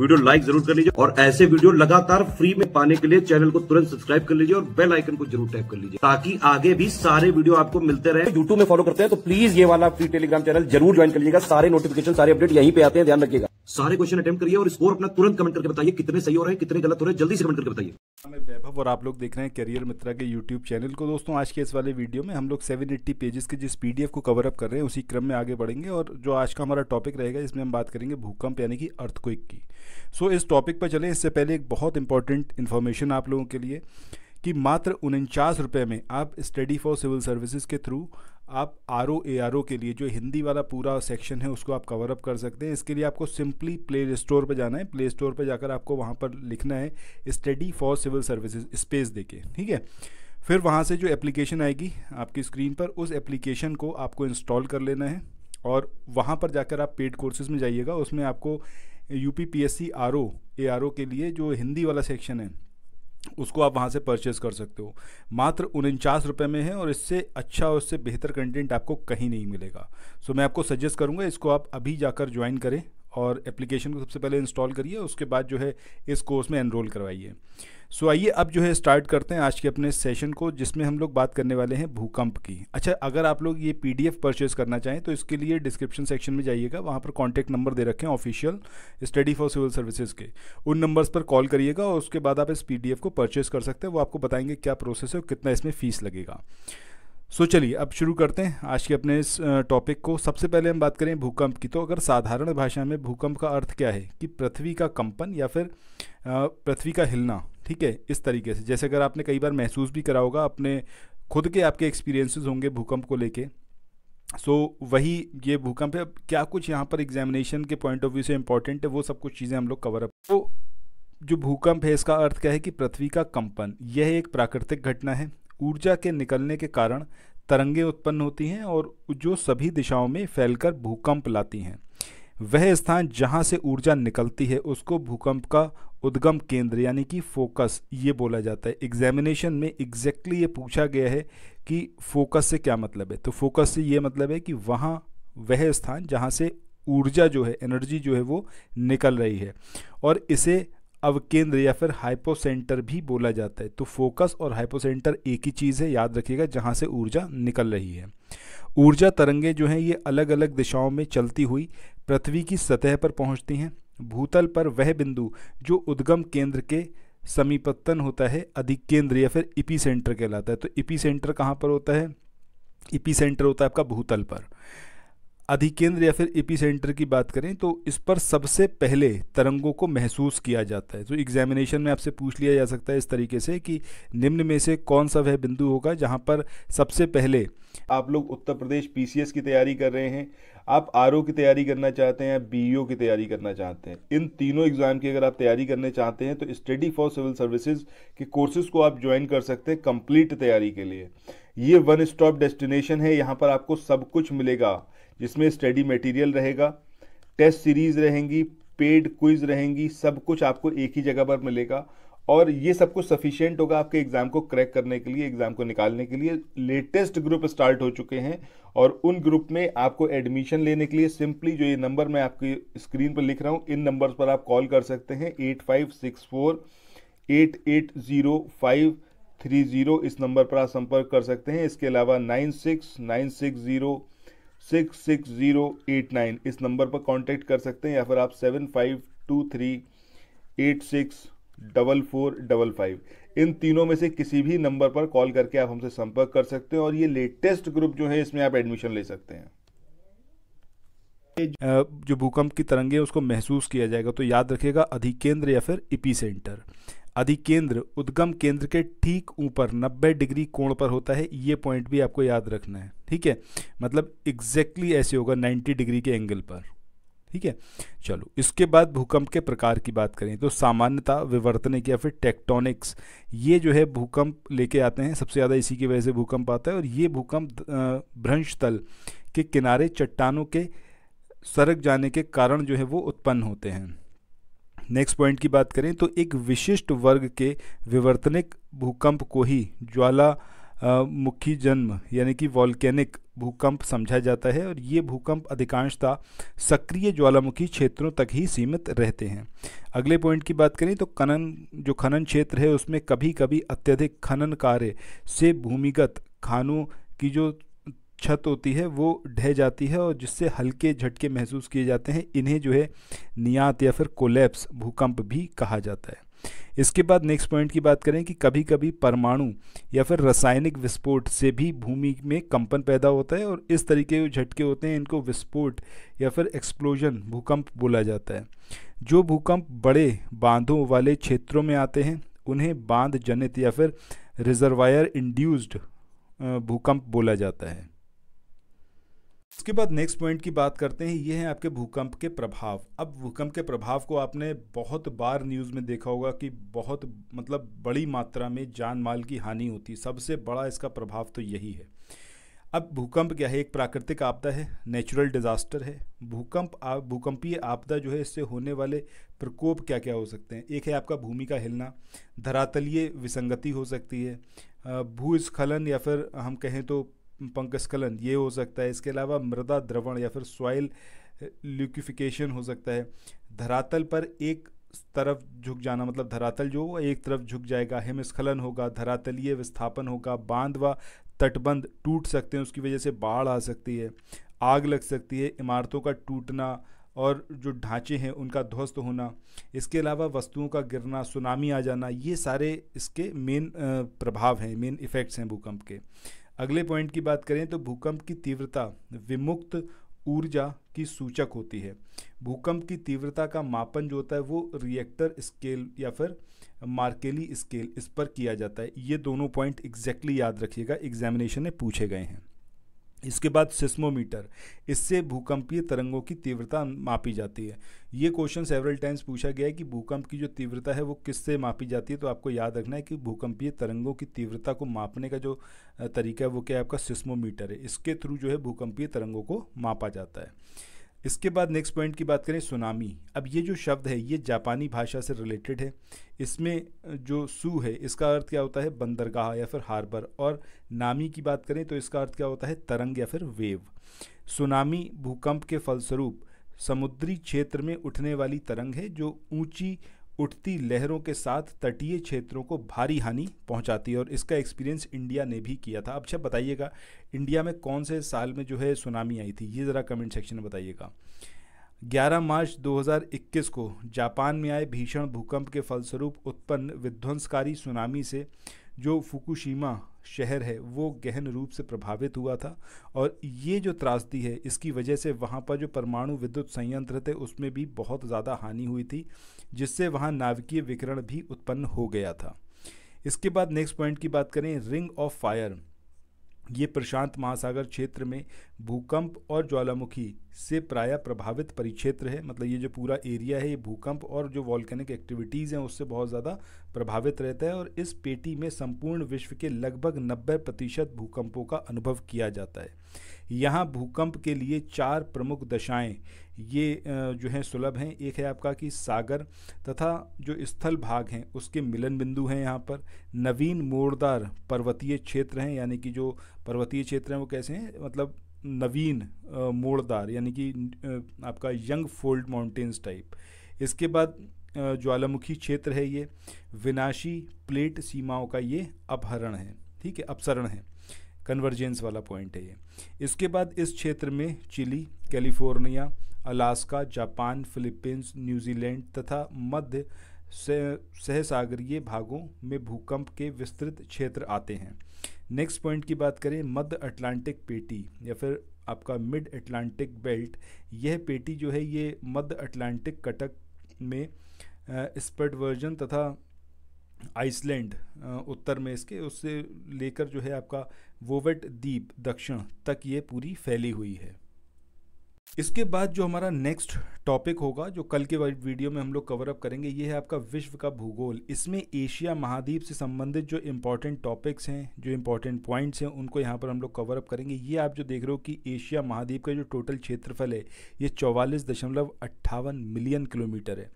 video like जरूर कर लीजिए और ऐसे वीडियो लगातार फ्री में पाने के लिए चैनल को तुरंत सब्सक्राइब कर लीजिए और बेल आइकन को जरूर टैप कर लीजिए ताकि आगे भी सारे वीडियो आपको मिलते रहे यूट्यूब में फॉलो करते हैं तो प्लीज ये वाला फ्री टेलीग्राम चैनल जरूर ज्वाइन कर लीजिएगा सारे नोटिफिकेशन सारे अपडेट यहीं पे आते हैं ध्यान रखिएगा सारे क्वेश्चन अटेम्प करिए और स्कोर अपना तुरंत कमेंट करके बताइए कितने सही हो रहे हैं कितने गलत हो रहे हैं जल्दी से कमेंट करके बताइए मैं वैभव और आप लोग देख रहे हैं करियर मित्रा के यूट्यूब चैनल को दोस्तों आज के इस वाले वीडियो में हम लोग 780 पेजेस के जिस पीडीएफ को कवर अप कर रहे हैं उसी क्रम में आगे बढ़ेंगे और जो आज का हमारा टॉपिक रहेगा इसमें हम बात करेंगे भूकंप यानी कि अर्थक्विक की सो so, इस टॉपिक पर चलें इससे पहले एक बहुत इंपॉर्टेंट इन्फॉर्मेशन आप लोगों के लिए कि मात्र उनचास रुपये में आप स्टडी फॉर सिविल सर्विसेज के थ्रू आप R O A R O के लिए जो हिंदी वाला पूरा सेक्शन है उसको आप कवर अप कर सकते हैं इसके लिए आपको सिंपली प्ले स्टोर पर जाना है प्ले स्टोर पर जाकर आपको वहाँ पर लिखना है Study for Civil Services space देके ठीक है फिर वहाँ से जो एप्लीकेशन आएगी आपकी स्क्रीन पर उस एप्लीकेशन को आपको इंस्टॉल कर लेना है और वहाँ पर जाकर आप पेड कोर्सेज में जाइएगा उसमें आपको U P P S C R O A R O के लिए जो हिंदी वाला सेक्शन है उसको आप वहाँ से परचेज़ कर सकते हो मात्र उनचास रुपये में है और इससे अच्छा और इससे बेहतर कंटेंट आपको कहीं नहीं मिलेगा सो मैं आपको सजेस्ट करूँगा इसको आप अभी जाकर ज्वाइन करें और एप्लीकेशन को सबसे पहले इंस्टॉल करिए उसके बाद जो है इस कोर्स में एनरोल करवाइए सो आइए अब जो है स्टार्ट करते हैं आज के अपने सेशन को जिसमें हम लोग बात करने वाले हैं भूकंप की अच्छा अगर आप लोग ये पीडीएफ परचेज़ करना चाहें तो इसके लिए डिस्क्रिप्शन सेक्शन में जाइएगा वहाँ पर कॉन्टैक्ट नंबर दे रखें official Study for Civil Services के उन नंबर्स पर कॉल करिएगा और उसके बाद आप इस पी को परचेज़ कर सकते हैं वो आपको बताएंगे क्या प्रोसेस है और कितना इसमें फ़ीस लगेगा सो so, चलिए अब शुरू करते हैं आज के अपने इस टॉपिक को सबसे पहले हम बात करें भूकंप की तो अगर साधारण भाषा में भूकंप का अर्थ क्या है कि पृथ्वी का कंपन या फिर पृथ्वी का हिलना ठीक है इस तरीके से जैसे अगर आपने कई बार महसूस भी करा होगा अपने खुद के आपके एक्सपीरियंसेस होंगे भूकंप को लेके सो so, वही ये भूकंप है क्या कुछ यहाँ पर एग्जामिनेशन के पॉइंट ऑफ व्यू से इंपॉर्टेंट है वो सब कुछ चीज़ें हम लोग कवर अप तो जो भूकंप है इसका अर्थ क्या है कि पृथ्वी का कंपन यह एक प्राकृतिक घटना है ऊर्जा के निकलने के कारण तरंगे उत्पन्न होती हैं और जो सभी दिशाओं में फैलकर भूकंप लाती हैं वह स्थान जहाँ से ऊर्जा निकलती है उसको भूकंप का उद्गम केंद्र यानी कि फोकस ये बोला जाता है एग्जामिनेशन में एग्जैक्टली ये पूछा गया है कि फोकस से क्या मतलब है तो फोकस से ये मतलब है कि वहाँ वह स्थान जहाँ से ऊर्जा जो है एनर्जी जो है वो निकल रही है और इसे अवकेंद्र या फिर हाइपोसेंटर भी बोला जाता है तो फोकस और हाइपोसेंटर एक ही चीज़ है याद रखिएगा जहाँ से ऊर्जा निकल रही है ऊर्जा तरंगे जो हैं ये अलग अलग दिशाओं में चलती हुई पृथ्वी की सतह पर पहुँचती हैं भूतल पर वह बिंदु जो उद्गम केंद्र के समीपतन होता है अधिक केंद्र या फिर इपी सेंटर कहलाता है तो इपी सेंटर कहाँ पर होता है इपी सेंटर होता है आपका भूतल पर अधिकेंद्र या फिर सेंटर e की बात करें तो इस पर सबसे पहले तरंगों को महसूस किया जाता है तो एग्जामिनेशन में आपसे पूछ लिया जा सकता है इस तरीके से कि निम्न में से कौन सा वह बिंदु होगा जहां पर सबसे पहले आप लोग उत्तर प्रदेश पीसीएस की तैयारी कर रहे हैं आप आर की तैयारी करना चाहते हैं या बी e की तैयारी करना चाहते हैं इन तीनों एग्ज़ाम की अगर आप तैयारी करने चाहते हैं तो स्टडी फॉर सिविल सर्विसेज के कोर्सेज़ को आप ज्वाइन कर सकते हैं कंप्लीट तैयारी के लिए ये वन स्टॉप डेस्टिनेशन है यहाँ पर आपको सब कुछ मिलेगा जिसमें स्टडी मटेरियल रहेगा टेस्ट सीरीज रहेंगी पेड क्विज रहेंगी सब कुछ आपको एक ही जगह पर मिलेगा और ये सब कुछ सफिशियंट होगा आपके एग्जाम को क्रैक करने के लिए एग्जाम को निकालने के लिए लेटेस्ट ग्रुप स्टार्ट हो चुके हैं और उन ग्रुप में आपको एडमिशन लेने के लिए सिंपली जो ये नंबर मैं आपकी स्क्रीन पर लिख रहा हूँ इन नंबर्स पर आप कॉल कर सकते हैं eight five six four eight eight zero five three zero इस नंबर पर आप संपर्क कर सकते हैं इसके अलावा nine six nine six zero six six zero eight nine इस नंबर पर कांटेक्ट कर सकते हैं या फिर आप seven five two three eight six double four double five इन तीनों में से किसी भी नंबर पर कॉल करके आप हमसे संपर्क कर सकते हैं और ये लेटेस्ट ग्रुप जो है इसमें आप एडमिशन ले सकते हैं जो भूकंप की तरंगे उसको महसूस किया जाएगा तो याद रखिएगा अधिकेंद्र या फिर इपी सेंटर अधिकेंद्र उद्गम केंद्र के ठीक ऊपर 90 डिग्री कोण पर होता है ये पॉइंट भी आपको याद रखना है ठीक है मतलब एग्जैक्टली exactly ऐसे होगा 90 डिग्री के एंगल पर ठीक है चलो इसके बाद भूकंप के प्रकार की बात करें तो सामान्यता विवर्तनिक या फिर टेक्टोनिक्स ये जो है भूकंप लेके आते हैं सबसे ज़्यादा इसी की वजह से भूकंप आता है और ये भूकंप भ्रंश तल के किनारे चट्टानों के सरक जाने के कारण जो है वो उत्पन्न होते हैं नेक्स्ट पॉइंट की बात करें तो एक विशिष्ट वर्ग के विवर्तनिक भूकंप को ही ज्वाला मुखी जन्म यानी कि वॉल्केनिक भूकंप समझा जाता है और ये भूकंप अधिकांशतः सक्रिय ज्वालामुखी क्षेत्रों तक ही सीमित रहते हैं अगले पॉइंट की बात करें तो खनन जो खनन क्षेत्र है उसमें कभी कभी अत्यधिक खनन कार्य से भूमिगत खानों की जो छत होती है वो ढह जाती है और जिससे हल्के झटके महसूस किए जाते हैं इन्हें जो है नियात या फिर कोलेप्स भूकंप भी कहा जाता है इसके बाद नेक्स्ट पॉइंट की बात करें कि कभी कभी परमाणु या फिर रासायनिक विस्फोट से भी भूमि में कंपन पैदा होता है और इस तरीके के झटके होते हैं इनको विस्फोट या फिर एक्सप्लोजन भूकंप बोला जाता है जो भूकंप बड़े बांधों वाले क्षेत्रों में आते हैं उन्हें बांध जनित या फिर रिजर्वायर इंड्यूस्ड भूकंप बोला जाता है उसके बाद नेक्स्ट पॉइंट की बात करते हैं ये है आपके भूकंप के प्रभाव अब भूकंप के प्रभाव को आपने बहुत बार न्यूज़ में देखा होगा कि बहुत मतलब बड़ी मात्रा में जान माल की हानि होती है सबसे बड़ा इसका प्रभाव तो यही है अब भूकंप क्या है एक प्राकृतिक आपदा है नेचुरल डिज़ास्टर है भूकंप भूकंपीय आपदा जो है इससे होने वाले प्रकोप क्या क्या हो सकते हैं एक है आपका भूमि का हिलना धरातलीय विसंगति हो सकती है भूस्खलन या फिर हम कहें तो पंकस्खलन ये हो सकता है इसके अलावा मृदा द्रवण या फिर सॉइल ल्यूकिफिकेशन हो सकता है धरातल पर एक तरफ झुक जाना मतलब धरातल जो एक तरफ झुक जाएगा हिमस्खलन होगा धरातलीय विस्थापन होगा बांध व तटबंध टूट सकते हैं उसकी वजह से बाढ़ आ सकती है आग लग सकती है इमारतों का टूटना और जो ढांचे हैं उनका ध्वस्त होना इसके अलावा वस्तुओं का गिरना सुनामी आ जाना ये सारे इसके मेन प्रभाव हैं मेन इफ़ेक्ट्स हैं भूकंप के अगले पॉइंट की बात करें तो भूकंप की तीव्रता विमुक्त ऊर्जा की सूचक होती है भूकंप की तीव्रता का मापन जो होता है वो रिएक्टर स्केल या फिर मार्केली स्केल इस पर किया जाता है ये दोनों पॉइंट एग्जैक्टली याद रखिएगा एग्जामिनेशन में पूछे गए हैं इसके बाद सिस्मोमीटर इससे भूकंपीय तरंगों की तीव्रता मापी जाती है ये क्वेश्चन सेवरल टाइम्स पूछा गया है कि भूकंप की जो तीव्रता है वो किससे मापी जाती है तो आपको याद रखना है कि भूकंपीय तरंगों की तीव्रता को मापने का जो तरीका है वो क्या है आपका सिस्मोमीटर है इसके थ्रू जो है भूकंपीय तरंगों को मापा जाता है इसके बाद नेक्स्ट पॉइंट की बात करें सुनामी अब ये जो शब्द है ये जापानी भाषा से रिलेटेड है इसमें जो सू है इसका अर्थ क्या होता है बंदरगाह या फिर हार्बर और नामी की बात करें तो इसका अर्थ क्या होता है तरंग या फिर वेव सुनामी भूकंप के फलस्वरूप समुद्री क्षेत्र में उठने वाली तरंग है जो ऊंची उठती लहरों के साथ तटीय क्षेत्रों को भारी हानि पहुंचाती है और इसका एक्सपीरियंस इंडिया ने भी किया था अब अच्छा बताइएगा इंडिया में कौन से साल में जो है सुनामी आई थी ये ज़रा कमेंट सेक्शन में बताइएगा 11 मार्च 2021 को जापान में आए भीषण भूकंप के फलस्वरूप उत्पन्न विध्वंसकारी सुनामी से जो फुकुशीमा शहर है वो गहन रूप से प्रभावित हुआ था और ये जो त्रासदी है इसकी वजह से वहाँ पर जो परमाणु विद्युत संयंत्र थे उसमें भी बहुत ज़्यादा हानि हुई थी जिससे वहाँ नाभिकीय विकिरण भी उत्पन्न हो गया था इसके बाद नेक्स्ट पॉइंट की बात करें रिंग ऑफ फायर ये प्रशांत महासागर क्षेत्र में भूकंप और ज्वालामुखी से प्रायः प्रभावित परिक्षेत्र है मतलब ये जो पूरा एरिया है ये भूकंप और जो वॉल्केनिक एक्टिविटीज़ हैं उससे बहुत ज़्यादा प्रभावित रहता है और इस पेटी में संपूर्ण विश्व के लगभग 90 प्रतिशत भूकंपों का अनुभव किया जाता है यहाँ भूकंप के लिए चार प्रमुख दशाएं ये जो हैं सुलभ हैं एक है आपका कि सागर तथा जो स्थल भाग हैं उसके मिलन बिंदु हैं यहाँ पर नवीन मोड़दार पर्वतीय क्षेत्र हैं यानी कि जो पर्वतीय क्षेत्र हैं वो कैसे हैं मतलब नवीन मोड़दार यानी कि आपका यंग फोल्ड माउंटेन्स टाइप इसके बाद ज्वालामुखी क्षेत्र है ये विनाशी प्लेट सीमाओं का ये अपहरण है ठीक है अपसरण है कन्वर्जेंस वाला पॉइंट है ये इसके बाद इस क्षेत्र में Chile California Alaska Japan Philippines New Zealand तथा मध्य सहसागरीय भागों में भूकंप के विस्तृत क्षेत्र आते हैं नेक्स्ट पॉइंट की बात करें मध्य अटलांटिक पेटी या फिर आपका मिड अटलांटिक बेल्ट यह पेटी जो है ये मध्य अटलांटिक कटक में स्पर्ट वर्जन तथा आइसलैंड उत्तर में इसके उससे लेकर जो है आपका वोवेट द्वीप दक्षिण तक ये पूरी फैली हुई है इसके बाद जो हमारा नेक्स्ट टॉपिक होगा जो कल के वीडियो में हम लोग कवर अप करेंगे ये है आपका विश्व का भूगोल इसमें एशिया महाद्वीप से संबंधित जो इम्पोर्टेंट टॉपिक्स हैं जो इम्पोर्टेंट पॉइंट्स हैं उनको यहाँ पर हम लोग कवर अप करेंगे ये आप जो देख रहे हो कि एशिया महाद्वीप का जो टोटल क्षेत्रफल है ये चौवालीस दशमलव अट्ठावन मिलियन किलोमीटर है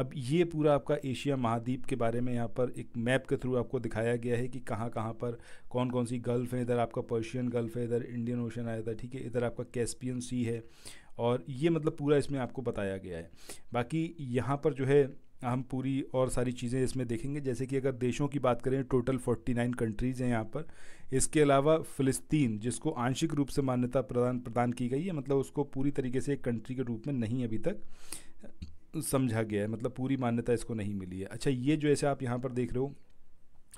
अब ये पूरा आपका एशिया महाद्वीप के बारे में यहाँ पर एक मैप के थ्रू आपको दिखाया गया है कि कहाँ कहाँ पर कौन कौन सी गल्फ़ है इधर आपका पर्शियन गल्फ़ है इधर इंडियन ओशन आया था ठीक है इधर आपका कैस्पियन सी है और ये मतलब पूरा इसमें आपको बताया गया है बाकी यहाँ पर जो है हम पूरी और सारी चीज़ें इसमें देखेंगे जैसे कि अगर देशों की बात करें टोटल 49 कंट्रीज़ हैं यहाँ पर इसके अलावा फ़िलिस्तीन जिसको आंशिक रूप से मान्यता प्रदान प्रदान की गई है मतलब उसको पूरी तरीके से एक कंट्री के रूप में नहीं अभी तक समझा गया है मतलब पूरी मान्यता इसको नहीं मिली है अच्छा ये जो ऐसे आप यहाँ पर देख रहे हो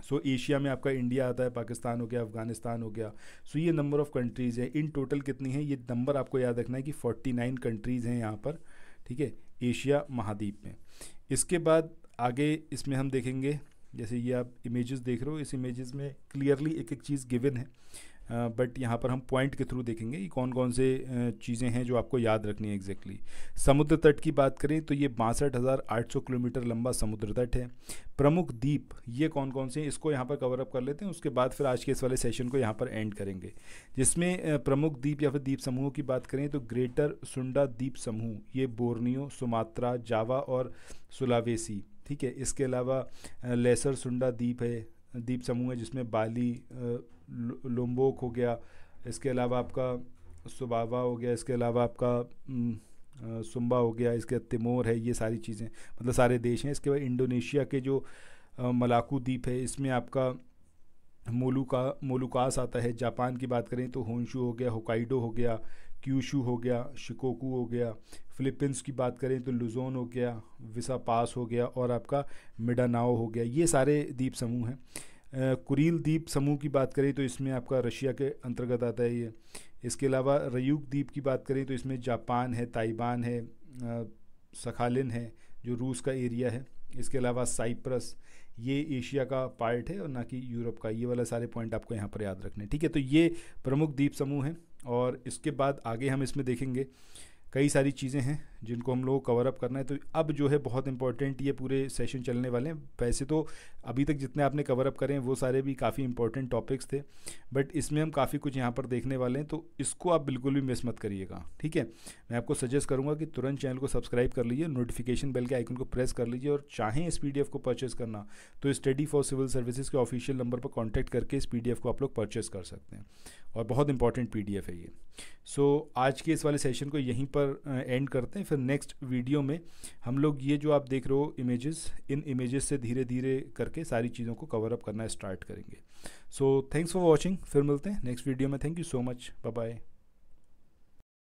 सो so, एशिया में आपका इंडिया आता है पाकिस्तान हो गया अफगानिस्तान हो गया सो so, ये नंबर ऑफ़ कंट्रीज़ हैं इन टोटल कितनी हैं ये नंबर आपको याद रखना है कि 49 कंट्रीज़ हैं यहाँ पर ठीक है एशिया महाद्वीप में इसके बाद आगे इसमें हम देखेंगे जैसे ये आप इमेजेस देख रहे हो इस इमेजेस में क्लियरली एक एक चीज़ गिवन है बट यहाँ पर हम पॉइंट के थ्रू देखेंगे कि कौन कौन से चीज़ें हैं जो आपको याद रखनी है एग्जैक्टली समुद्र तट की बात करें तो ये बासठ किलोमीटर लंबा समुद्र तट है प्रमुख द्वीप ये कौन कौन से हैं इसको यहाँ पर कवर अप कर लेते हैं उसके बाद फिर आज के इस वाले सेशन को यहाँ पर एंड करेंगे जिसमें प्रमुख द्वीप या फिर द्वीप समूहों की बात करें तो ग्रेटर सुंडा द्वीप समूह ये बोर्नियो सुमात्रा जावा और सुलावेसी ठीक है इसके अलावा लेसर सुंडा द्वीप है द्वीप समूह है जिसमें बाली लोम्बोक हो गया इसके अलावा आपका सुबावा हो गया इसके अलावा आपका सुम्बा हो गया इसके तिमोर है ये सारी चीज़ें मतलब सारे देश हैं इसके बाद इंडोनेशिया के जो मलाकू द्वीप है इसमें आपका मोलूका मोलूकास आता है जापान की बात करें तो होन्शू हो गया होकाइडो हो गया क्यूशू हो गया शिकोकू हो गया फिलीपींस की बात करें तो लुजोन हो गया विसा पास हो गया और आपका मिडानाओ हो गया ये सारे द्वीप समूह हैं कुरील द्वीप समूह की बात करें तो इसमें आपका रशिया के अंतर्गत आता है ये इसके अलावा रयूक द्वीप की बात करें तो इसमें जापान है ताइवान है सखालिन है जो रूस का एरिया है इसके अलावा साइप्रस ये एशिया का पार्ट है और ना कि यूरोप का ये वाला सारे पॉइंट आपको यहाँ पर याद रखने ठीक है तो ये प्रमुख द्वीप समूह हैं और इसके बाद आगे हम इसमें देखेंगे कई सारी चीज़ें हैं जिनको हम लोग कवर अप करना है तो अब जो है बहुत इंपॉर्टेंट ये पूरे सेशन चलने वाले हैं वैसे तो अभी तक जितने आपने कवर अप करें वो सारे भी काफ़ी इंपॉर्टेंट टॉपिक्स थे बट इसमें हम काफ़ी कुछ यहाँ पर देखने वाले हैं तो इसको आप बिल्कुल भी मिस मत करिएगा ठीक है मैं आपको सजेस्ट करूँगा कि तुरंत चैनल को सब्सक्राइब कर लीजिए नोटिफिकेशन बेल के आइकन को प्रेस कर लीजिए और चाहें इस पी को परचेस करना तो स्टडी फॉर सिविल सर्विसेज के ऑफिशियल नंबर पर कॉन्टैक्ट करके इस पी को आप लोग परचेस कर सकते हैं और बहुत इंपॉर्टेंट पी है ये सो आज के इस वाले सेशन को यहीं पर पर एंड करते हैं फिर नेक्स्ट वीडियो में हम लोग ये जो आप देख रहे हो इमेजेस इन इमेजेस से धीरे धीरे करके सारी चीज़ों को कवर अप करना स्टार्ट करेंगे सो थैंक्स फॉर वॉचिंग फिर मिलते हैं नेक्स्ट वीडियो में thank you so much bye